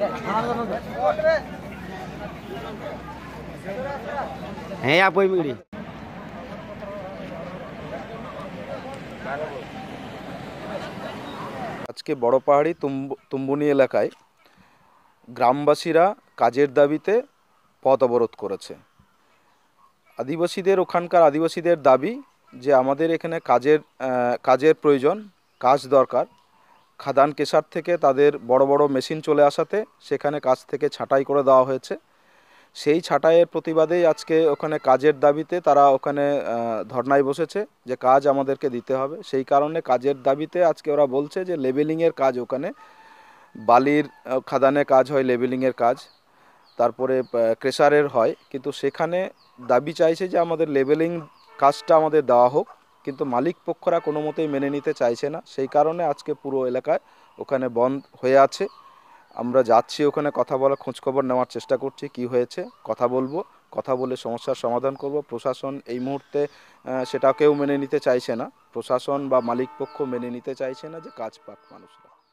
হ্যাঁ আপ আজকে বড় পাহাড়ি তুম্বুনি এলাকায় গ্রামবাসীরা কাজের দাবিতে পথ অবরোধ করেছে আদিবাসীদের ওখানকার আদিবাসীদের দাবি যে আমাদের এখানে কাজের কাজের প্রয়োজন কাজ দরকার খাদান কেশার থেকে তাদের বড় বড় মেশিন চলে আসাতে সেখানে কাজ থেকে ছাঁটাই করে দেওয়া হয়েছে সেই ছাঁটাইয়ের প্রতিবাদেই আজকে ওখানে কাজের দাবিতে তারা ওখানে ধর্নায় বসেছে যে কাজ আমাদেরকে দিতে হবে সেই কারণে কাজের দাবিতে আজকে ওরা বলছে যে লেবেলিংয়ের কাজ ওখানে বালির খাদানে কাজ হয় লেবেলিংয়ের কাজ তারপরে ক্রেশারের হয় কিন্তু সেখানে দাবি চাইছে যে আমাদের লেবেলিং কাজটা আমাদের দেওয়া হোক কিন্তু মালিক পক্ষরা কোনো মতেই মেনে নিতে চাইছে না সেই কারণে আজকে পুরো এলাকায় ওখানে বন্ধ হয়ে আছে আমরা যাচ্ছি ওখানে কথা বলার খোঁজখবর নেওয়ার চেষ্টা করছি কি হয়েছে কথা বলবো কথা বলে সমস্যার সমাধান করব প্রশাসন এই মুহূর্তে সেটাকেও মেনে নিতে চাইছে না প্রশাসন বা মালিক পক্ষ মেনে নিতে চাইছে না যে কাজ পাক মানুষরা